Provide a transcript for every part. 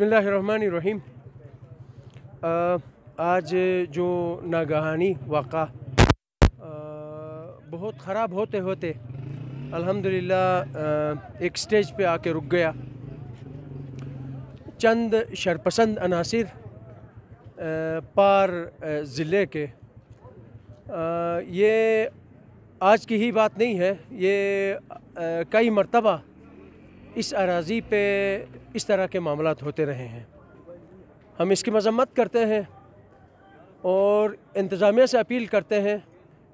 बसमीम आज जो नागहानी वाक़ बहुत ख़राब होते होते अल्हम्दुलिल्लाह एक स्टेज पे आके रुक गया चंद शरपसंद अनासर पार ज़िले के आ, ये आज की ही बात नहीं है ये आ, कई मरतबा इस अराजी पे इस तरह के मामला होते रहे हैं हम इसकी मजम्मत करते हैं और इंतज़ामिया से अपील करते हैं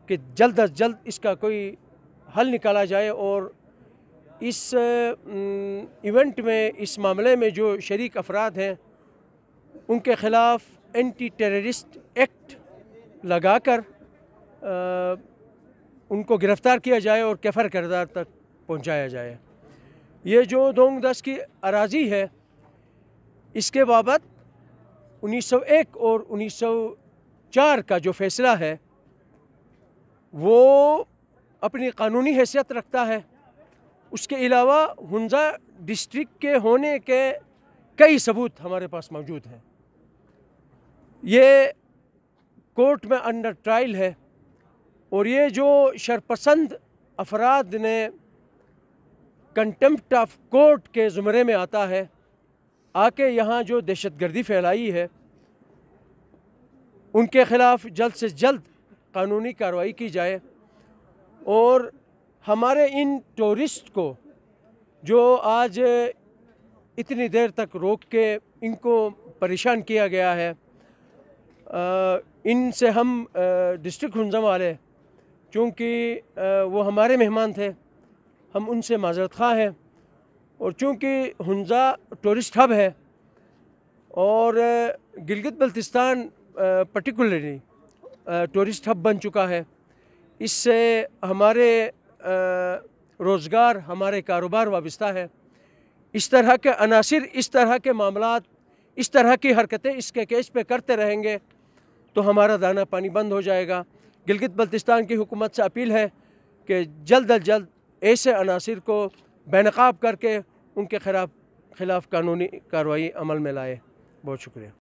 कि जल्द अज जल्द इसका कोई हल निकाला जाए और इस इवेंट में इस मामले में जो शरीक अफराद हैं उनके ख़िलाफ़ एंटी टेररिस्ट एक्ट लगाकर आ, उनको गिरफ़्तार किया जाए और कैफर करदार तक पहुंचाया जाए ये जो दोंग दस की अराजी है इसके बाबत 1901 और 1904 का जो फैसला है वो अपनी कानूनी हैसियत रखता है उसके अलावा हंजा डिस्ट्रिक्ट के होने के कई सबूत हमारे पास मौजूद हैं ये कोर्ट में अंडर ट्रायल है और ये जो शरपसंद अफराद ने कंटेम्प्ट ऑफ कोर्ट के ज़ुमरे में आता है आके यहाँ जो दहशत गर्दी फैलाई है उनके ख़िलाफ़ जल्द से जल्द कानूनी कार्रवाई की जाए और हमारे इन टूरिस्ट को जो आज इतनी देर तक रोक के इनको परेशान किया गया है इनसे हम डिस्ट्रिक्ट हंजम वाले चूँकि वो हमारे मेहमान थे हम उनसे माजरत खा हैं और चूँकि हंजा टूरिस्ट हब है और Gilgit Baltistan particularly tourist hub बन चुका है इससे हमारे रोज़गार हमारे कारोबार वाबस्ता है इस तरह के अनासर इस तरह के मामला इस तरह की हरकतें इसके केस पे करते रहेंगे तो हमारा दाना पानी बंद हो जाएगा गिलगित बल्तिस्तान की हुकूमत से अपील है कि जल्द अज जल्द ऐसे अनासर को बेनकाब करके उनके खिलाफ खिलाफ कानूनी कार्रवाई अमल में लाए बहुत शुक्रिया